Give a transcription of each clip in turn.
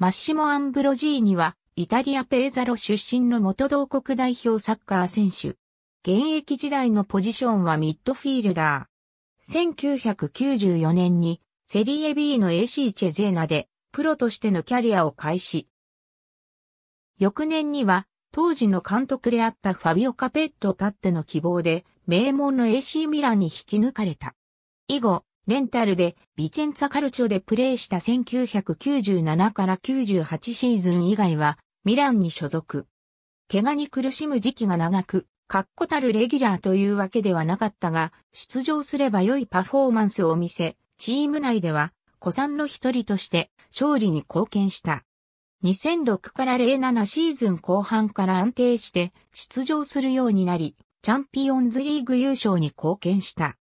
マッシモ・アンブロジーニは、イタリア・ペーザロ出身の元同国代表サッカー選手。現役時代のポジションはミッドフィールダー。1994年にセリエ B の AC チェゼーナでプロとしてのキャリアを開始。翌年には当時の監督であったファビオ・カペットたっての希望で名門の AC ミランに引き抜かれた。以後、レンタルでビチェンツァカルチョでプレーした1997から98シーズン以外はミランに所属。怪我に苦しむ時期が長く、確固たるレギュラーというわけではなかったが、出場すれば良いパフォーマンスを見せ、チーム内では、古参の一人として勝利に貢献した。2006から07シーズン後半から安定して出場するようになり、チャンピオンズリーグ優勝に貢献した。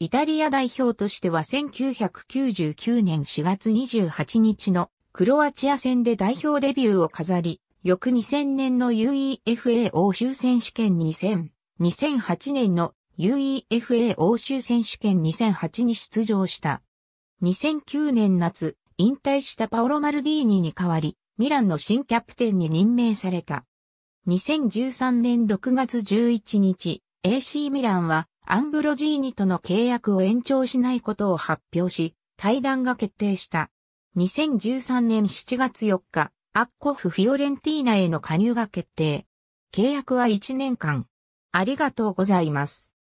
イタリア代表としては1999年4月28日のクロアチア戦で代表デビューを飾り、翌2000年の UEFA 欧州選手権2000、2008年の UEFA 欧州選手権2008に出場した。2009年夏、引退したパオロ・マルディーニに代わり、ミランの新キャプテンに任命された。2013年6月11日、AC ミランはアンブロジーニとの契約を延長しないことを発表し、対談が決定した。2013年7月4日、アッコフ・フィオレンティーナへの加入が決定。契約は1年間。ありがとうございます。